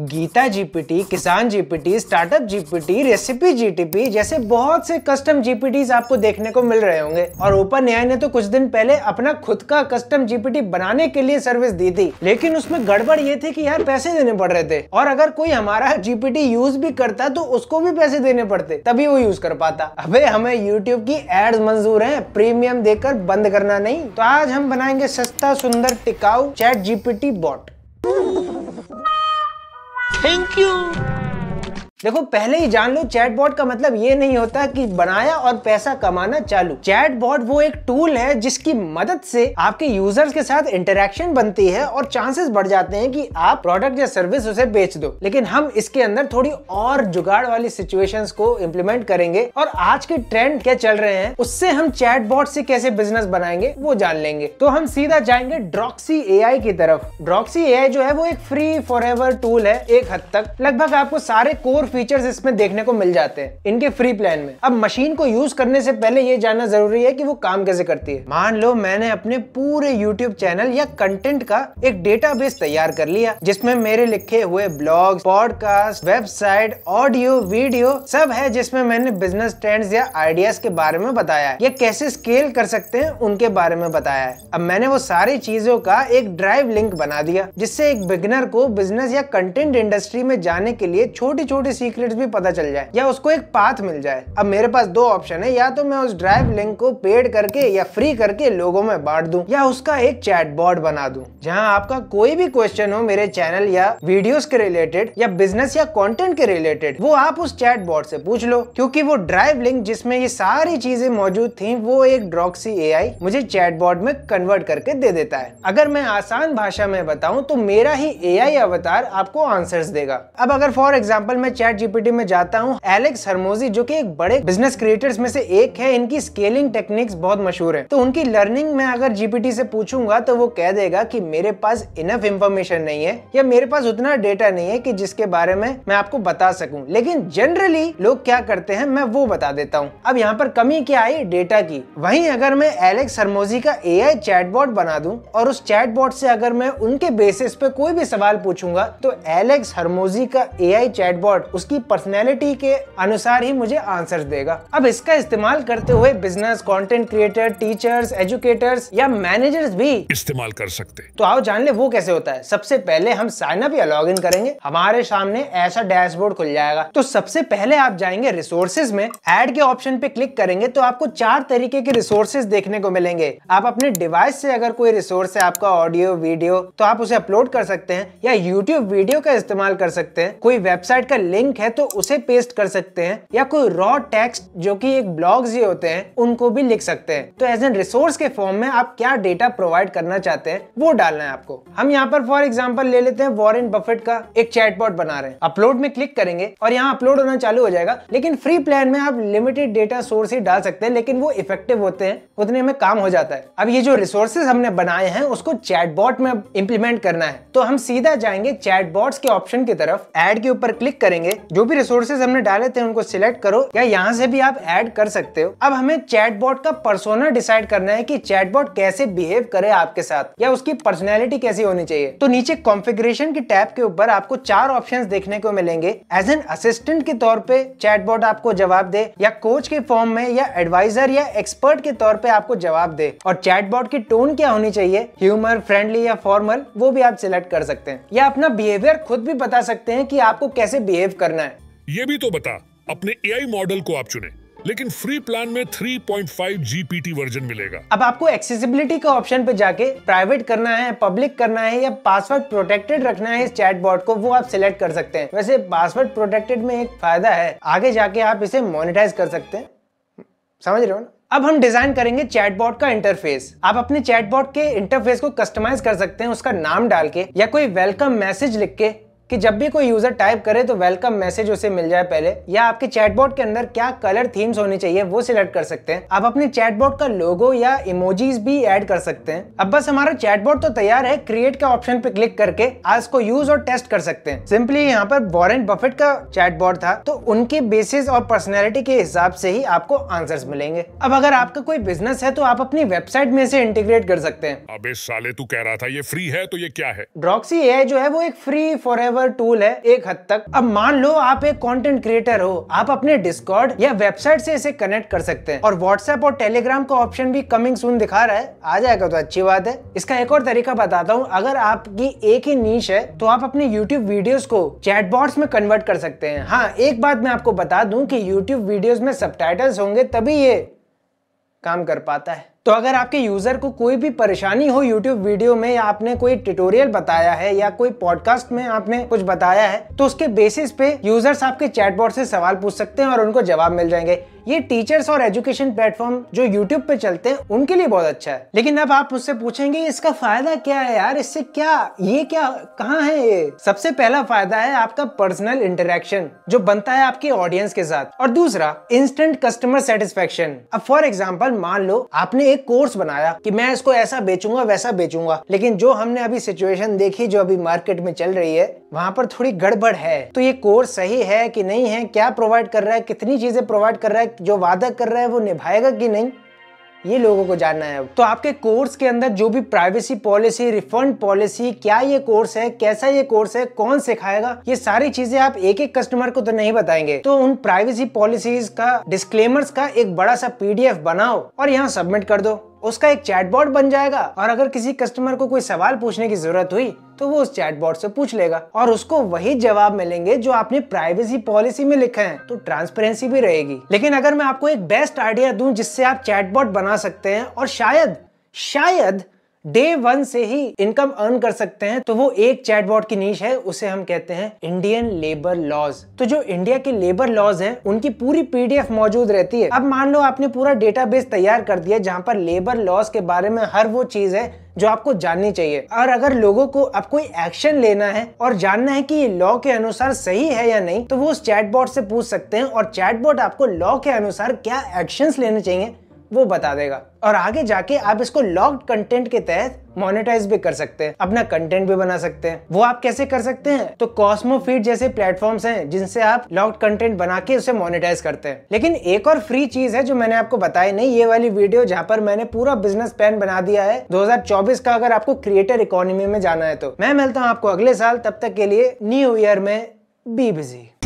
Gita GPT Kisan GPT startup GPT recipe GTP जैसे बहुत से कस्टम जीपीटी आपको देखने को मिल रहे होंगे और ओपन न्याय ने तो कुछ दिन पहले अपना खुद का कस्टम जीपीटी बनाने के लिए सर्विस दी थी लेकिन उसमें गड़बड़ ये थी कि यार पैसे देने पड़ रहे थे और अगर कोई हमारा जीपीटी यूज भी करता तो उसको भी पैसे देने पड़ते तभी वो यूज कर पाता अबे हमें यूट्यूब की एड मंजूर है प्रीमियम देकर बंद करना नहीं तो आज हम बनाएंगे सस्ता सुंदर टिकाऊ chat GPT bot Thank you. देखो पहले ही जान लो चैटबॉट का मतलब ये नहीं होता कि बनाया और पैसा कमाना चालू चैटबॉट वो एक टूल है जिसकी मदद से आपके यूजर्स के साथ इंटरेक्शन बनती है और चांसेस बढ़ जाते हैं कि आप प्रोडक्ट या सर्विस उसे बेच दो लेकिन हम इसके अंदर थोड़ी और जुगाड़ वाली सिचुएशन को इम्प्लीमेंट करेंगे और आज के ट्रेंड क्या चल रहे हैं उससे हम बोर्ड से कैसे बिजनेस बनाएंगे वो जान लेंगे तो हम सीधा जाएंगे ड्रॉक्सी ए की तरफ ड्रॉक्सी ए जो है वो एक फ्री फॉर टूल है एक हद तक लगभग आपको सारे कोर फीचर्स इसमें देखने को मिल जाते हैं इनके फ्री प्लान में अब मशीन को यूज करने से पहले ये जानना जरूरी है कि वो काम कैसे करती है मान लो मैंने अपने पूरे यूट्यूब चैनल या कंटेंट का एक डेटा तैयार कर लिया जिसमे मेरे लिखे हुए blog podcast website audio video सब है जिसमे मैंने बिजनेस ट्रेंड्स या आइडियाज के बारे में बताया है कैसे स्केल कर सकते हैं उनके बारे में बताया है अब मैंने वो सारी चीजों का एक ड्राइव लिंक बना दिया जिससे एक बिगनर को बिजनेस या कंटेंट इंडस्ट्री में जाने के लिए छोटी छोटी सीक्रेट भी पता चल जाए या उसको एक पाथ मिल जाए अब मेरे पास दो ऑप्शन है या तो मैं उस ड्राइव लिंक को पेड करके या फ्री करके लोगों में बांट दूं या उसका एक चैट बोर्ड बना दूं जहां आपका कोई भी क्वेश्चन हो मेरे चैनल या वीडियोस के रिलेटेड या बिजनेस या कंटेंट के रिलेटेड वो आप उस चैट बोर्ड से पूछ लो क्योंकि वो ड्राइव लिंक जिसमें ये सारी चीजें मौजूद थी वो एक ड्रॉक्सी एआई मुझे चैट बोर्ड में कन्वर्ट करके दे देता है अगर मैं आसान भाषा में बताऊँ तो मेरा ही एआई अवतार आपको आंसर देगा अब अगर फॉर एग्जाम्पल मैं चैट चैट जीपीटी में जाता हूँ एलेक्स हरमोजी जो कि एक बड़े बिजनेस क्रिएटर्स में से एक है इनकी स्केलिंग टेक्निक्स बहुत मशहूर है तो उनकी लर्निंग में अगर जीपीटी से पूछूंगा तो वो कह देगा कि मेरे पास इनफ इन्फॉर्मेशन नहीं है या मेरे पास उतना डेटा नहीं है कि जिसके बारे में मैं आपको बता सकूं लेकिन जनरली लोग क्या करते हैं मैं वो बता देता हूँ अब यहाँ पर कमी क्या आई डेटा की वहीं अगर मैं एलेक्स हरमोजी का ए आई चैटबॉट बना दू और उस चैटबॉट से अगर मैं उनके बेसिस पे कोई भी सवाल पूछूंगा तो एलेक्स हरमोजी का ए आई चैटबॉट उसकी पर्सनैलिटी के अनुसार ही मुझे आंसर देगा अब इसका इस्तेमाल करते हुए business content creator teachers educators या मैनेजर्स भी इस्तेमाल कर सकते तो आओ जान ले वो कैसे होता है सबसे पहले हम साइन अप या लॉग करेंगे हमारे सामने ऐसा डैशबोर्ड खुल जाएगा तो सबसे पहले आप जाएंगे रिसोर्सेज में एड के ऑप्शन पे क्लिक करेंगे तो आपको चार तरीके के रिसोर्सेज देखने को मिलेंगे आप अपने डिवाइस से अगर कोई रिसोर्स है आपका ऑडियो वीडियो तो आप उसे अपलोड कर सकते हैं या यूट्यूब वीडियो का इस्तेमाल कर सकते हैं कोई वेबसाइट का लिंक लिंक है तो उसे पेस्ट कर सकते हैं या कोई रॉ टेक्स्ट जो कि एक ब्लॉग ही होते हैं उनको भी लिख सकते हैं तो एज एन रिसोर्स के फॉर्म में आप क्या डेटा प्रोवाइड करना चाहते हैं वो डालना है आपको हम यहाँ पर फॉर एग्जाम्पल ले लेते हैं वॉरेन बफेट का एक चैटबॉट बना रहे हैं अपलोड में क्लिक करेंगे और यहाँ अपलोड होना चालू हो जाएगा लेकिन फ्री प्लान में आप लिमिटेड डेटा सोर्स ही डाल सकते हैं लेकिन वो इफेक्टिव होते हैं उतने में काम हो जाता है अब ये जो रिसोर्सेज हमने बनाए हैं उसको चैटबॉट में इम्प्लीमेंट करना है तो हम सीधा जाएंगे चैटबॉट्स के ऑप्शन की तरफ एड के ऊपर क्लिक करेंगे जो भी रिसोर्सेज हमने डाले थे उनको सिलेक्ट करो या यहाँ से भी आप एड कर सकते हो अब हमें चैटबॉट का पर्सोना डिसाइड करना है कि चैटबॉट कैसे बिहेव करे आपके साथ या उसकी पर्सनैलिटी कैसी होनी चाहिए तो नीचे कॉन्फिग्रेशन के टैब के ऊपर आपको चार ऑप्शन देखने को मिलेंगे एज एन असिस्टेंट के तौर पे चैटबॉट आपको जवाब दे या कोच के फॉर्म में या एडवाइजर या एक्सपर्ट के तौर पे आपको जवाब दे और चैटबॉट की टोन क्या होनी चाहिए ह्यूमर फ्रेंडली या फॉर्मल वो भी आप सिलेक्ट कर सकते हैं या अपना बिहेवियर खुद भी बता सकते हैं कि आपको कैसे बिहेव कर करना है ये भी तो बता अपने ए मॉडल को आप चुने लेकिन फ्री प्लान में 3.5 जीपीटी वर्जन मिलेगा अब आपको एक्सेसिबिलिटी के ऑप्शन पे जाके प्राइवेट करना है पब्लिक करना है या पासवर्ड प्रोटेक्टेड रखना है इस चैट चैटबॉट को वो आप सिलेक्ट कर सकते हैं वैसे पासवर्ड प्रोटेक्टेड में एक फायदा है आगे जाके आप इसे मोनिटाइज कर सकते हैं समझ रहे हो ना अब हम डिजाइन करेंगे चैटबॉट का इंटरफेस आप अपने चैटबॉट के इंटरफेस को कस्टमाइज कर सकते हैं उसका नाम डाल के या कोई वेलकम मैसेज लिख के कि जब भी कोई यूज़र टाइप करे तो वेलकम मैसेज उसे मिल जाए पहले या आपके चैटबॉट के अंदर क्या कलर थीम्स होने चाहिए वो सिलेक्ट कर सकते हैं आप अपने चैटबॉट का लोगो या इमोजीज भी ऐड कर सकते हैं अब बस हमारा चैटबॉट तो तैयार है क्रिएट का ऑप्शन पे क्लिक करके आज को यूज और टेस्ट कर सकते हैं सिंपली यहाँ पर वॉरेंट बफेट का चैटबॉट था तो उनके बेसिस और पर्सनैलिटी के हिसाब से ही आपको आंसर मिलेंगे अब अगर आपका कोई बिजनेस है तो आप अपनी वेबसाइट में से इंटीग्रेट कर सकते हैं अब साले तू कह रहा था ये फ्री है तो ये क्या है ड्रॉक्सी ए जो है वो एक फ्री फॉर पावर टूल है एक हद तक अब मान लो आप एक कंटेंट क्रिएटर हो आप अपने डिस्कॉर्ड या वेबसाइट से इसे कनेक्ट कर सकते हैं और व्हाट्सएप और टेलीग्राम का ऑप्शन भी कमिंग सुन दिखा रहा है आ जाएगा तो अच्छी बात है इसका एक और तरीका बताता हूँ अगर आपकी एक ही नीच है तो आप अपने यूट्यूब वीडियोज को चैटबॉट्स में कन्वर्ट कर सकते हैं हाँ एक बात मैं आपको बता दूं की यूट्यूब वीडियोज में सब होंगे तभी ये काम कर पाता है तो अगर आपके यूज़र को कोई भी परेशानी हो यूट्यूब वीडियो में या आपने कोई ट्यूटोरियल बताया है या कोई पॉडकास्ट में आपने कुछ बताया है तो उसके बेसिस पे यूजर्स आपके चैटबॉट से सवाल पूछ सकते हैं और उनको जवाब मिल जाएंगे ये टीचर्स और एजुकेशन प्लेटफॉर्म जो यूट्यूब पे चलते हैं उनके लिए बहुत अच्छा है लेकिन अब आप मुझसे पूछेंगे इसका फायदा क्या है यार इससे क्या ये क्या कहाँ है ये सबसे पहला फायदा है आपका पर्सनल इंटरेक्शन जो बनता है आपके ऑडियंस के साथ और दूसरा इंस्टेंट कस्टमर सेटिस्फेक्शन अब फॉर एग्जाम्पल मान लो आपने एक एक कोर्स बनाया कि मैं इसको ऐसा बेचूंगा वैसा बेचूंगा लेकिन जो हमने अभी सिचुएशन देखी जो अभी मार्केट में चल रही है वहाँ पर थोड़ी गड़बड़ है तो ये कोर्स सही है कि नहीं है क्या प्रोवाइड कर रहा है कितनी चीजें प्रोवाइड कर रहा है जो वादा कर रहा है वो निभाएगा कि नहीं ये लोगों को जानना है तो आपके कोर्स के अंदर जो भी प्राइवेसी पॉलिसी रिफंड पॉलिसी क्या ये कोर्स है कैसा ये कोर्स है कौन सिखाएगा ये सारी चीजें आप एक एक कस्टमर को तो नहीं बताएंगे तो उन प्राइवेसी पॉलिसीज का डिस्क्लेमर्स का एक बड़ा सा पीडीएफ बनाओ और यहाँ सबमिट कर दो उसका एक चैटबॉट बन जाएगा और अगर किसी कस्टमर को कोई सवाल पूछने की जरूरत हुई तो वो उस चैटबॉट से पूछ लेगा और उसको वही जवाब मिलेंगे जो आपने प्राइवेसी पॉलिसी में लिखे हैं तो ट्रांसपेरेंसी भी रहेगी लेकिन अगर मैं आपको एक बेस्ट आइडिया दूं जिससे आप चैटबॉट बना सकते हैं और शायद शायद डे वन से ही इनकम अर्न कर सकते हैं तो वो एक चैटबॉट की नीच है उसे हम कहते हैं इंडियन लेबर लॉज तो जो इंडिया के लेबर लॉज हैं उनकी पूरी पीडीएफ मौजूद रहती है अब मान लो आपने पूरा डेटाबेस तैयार कर दिया जहां पर लेबर लॉज के बारे में हर वो चीज है जो आपको जाननी चाहिए और अगर लोगों को अब कोई एक्शन लेना है और जानना है कि ये लॉ के अनुसार सही है या नहीं तो वो उस चैटबॉट से पूछ सकते हैं और चैटबॉट आपको लॉ के अनुसार क्या एक्शंस लेने चाहिए वो बता देगा और आगे जाके आप इसको लॉक्ड कंटेंट के तहत मोनेटाइज भी कर सकते हैं अपना कंटेंट भी बना सकते हैं वो आप कैसे कर सकते हैं तो कॉस्मो फीड जैसे प्लेटफॉर्म्स हैं जिनसे आप लॉक्ड कंटेंट बना के उसे मोनेटाइज करते हैं लेकिन एक और फ्री चीज है जो मैंने आपको बताया नहीं ये वाली वीडियो जहाँ पर मैंने पूरा बिजनेस प्लान बना दिया है दो का अगर आपको क्रिएटर इकोनॉमी में जाना है तो मैं मिलता हूँ आपको अगले साल तब तक के लिए न्यू ईयर में बी बिजी